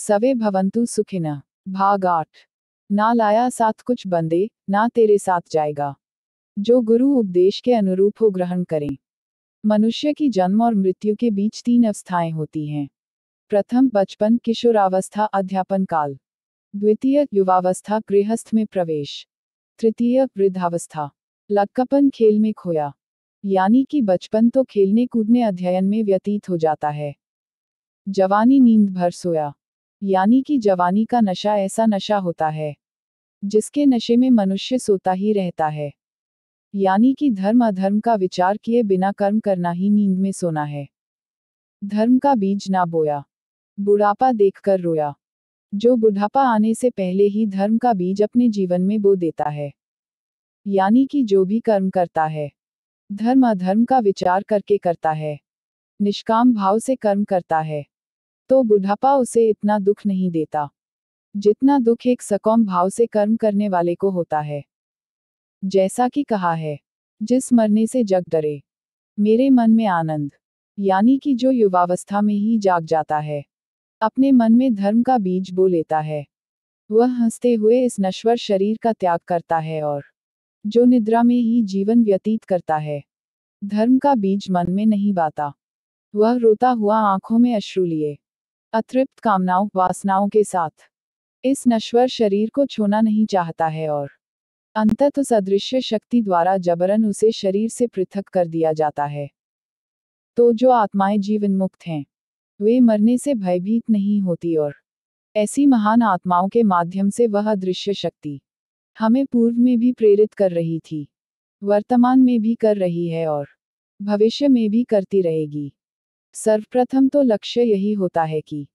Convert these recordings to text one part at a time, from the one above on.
सवे भवंतु सुखिना भाग आठ ना लाया साथ कुछ बंदे ना तेरे साथ जाएगा जो गुरु उपदेश के अनुरूप हो ग्रहण करें मनुष्य की जन्म और मृत्यु के बीच तीन अवस्थाएं होती हैं प्रथम बचपन किशोरावस्था अध्यापन काल द्वितीय युवावस्था गृहस्थ में प्रवेश तृतीय वृद्धावस्था लक्कपन खेल में खोया यानी कि बचपन तो खेलने कूदने अध्ययन में व्यतीत हो जाता है जवानी नींद भर सोया यानी कि जवानी का नशा ऐसा नशा होता है जिसके नशे में मनुष्य सोता ही रहता है यानी कि धर्म अधर्म का विचार किए बिना कर्म करना ही नींद में सोना है धर्म का बीज ना बोया बुढ़ापा देखकर रोया जो बुढ़ापा आने से पहले ही धर्म का बीज अपने जीवन में बो देता है यानी कि जो भी कर्म करता है धर्म अधर्म का विचार करके करता है निष्काम भाव से कर्म करता है तो बुढ़ापा उसे इतना दुख नहीं देता जितना दुख एक सकौम भाव से कर्म करने वाले को होता है जैसा कि कहा है जिस मरने से जग डरे मेरे मन में आनंद यानी कि जो युवावस्था में ही जाग जाता है अपने मन में धर्म का बीज बो लेता है वह हंसते हुए इस नश्वर शरीर का त्याग करता है और जो निद्रा में ही जीवन व्यतीत करता है धर्म का बीज मन में नहीं बाता वह रोता हुआ आंखों में अश्रु लिए अतृप्त कामनाओं वासनाओं के साथ इस नश्वर शरीर को छूना नहीं चाहता है और अंतत उस अदृश्य शक्ति द्वारा जबरन उसे शरीर से पृथक कर दिया जाता है तो जो आत्माएं जीवन मुक्त हैं वे मरने से भयभीत नहीं होती और ऐसी महान आत्माओं के माध्यम से वह अदृश्य शक्ति हमें पूर्व में भी प्रेरित कर रही थी वर्तमान में भी कर रही है और भविष्य में भी करती रहेगी सर्वप्रथम तो लक्ष्य यही होता है कि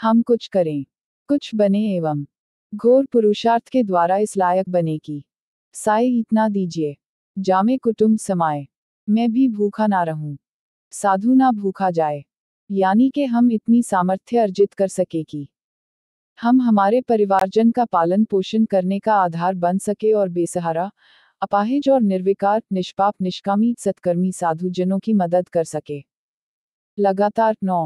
हम कुछ करें कुछ बने एवं घोर पुरुषार्थ के द्वारा इस लायक बने की साय इतना दीजिए जामे कुटुंब समाए मैं भी भूखा ना रहूं साधु ना भूखा जाए यानी कि हम इतनी सामर्थ्य अर्जित कर सके कि हम हमारे परिवारजन का पालन पोषण करने का आधार बन सके और बेसहारा अपाहिज और निर्विकार निष्पाप निष्कामी सत्कर्मी साधुजनों की मदद कर सके लगातार नौ